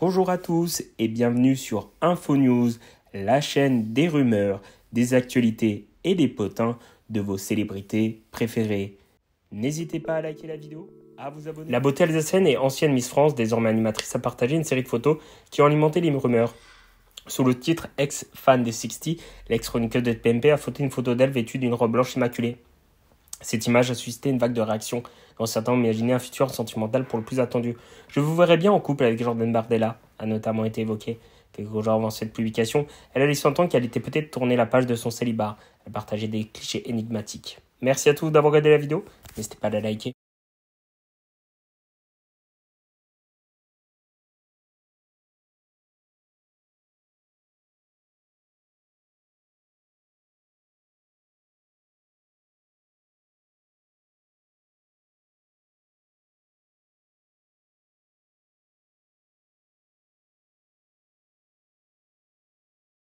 Bonjour à tous et bienvenue sur InfoNews, la chaîne des rumeurs, des actualités et des potins de vos célébrités préférées. N'hésitez pas à liker la vidéo, à vous abonner. La beauté alsacienne et ancienne Miss France, désormais animatrice, a partagé une série de photos qui ont alimenté les rumeurs. Sous le titre Ex-fan des 60, l'ex-chroniqueuse de PMP a fauté une photo d'elle vêtue d'une robe blanche immaculée. Cette image a suscité une vague de réactions, dont certains ont imaginé un futur sentimental pour le plus attendu. Je vous verrais bien en couple avec Jordan Bardella, a notamment été évoqué. Quelques jours avant cette publication, elle a laissé qu'elle était peut-être tournée la page de son célibat. Elle partageait des clichés énigmatiques. Merci à tous d'avoir regardé la vidéo. N'hésitez pas à la liker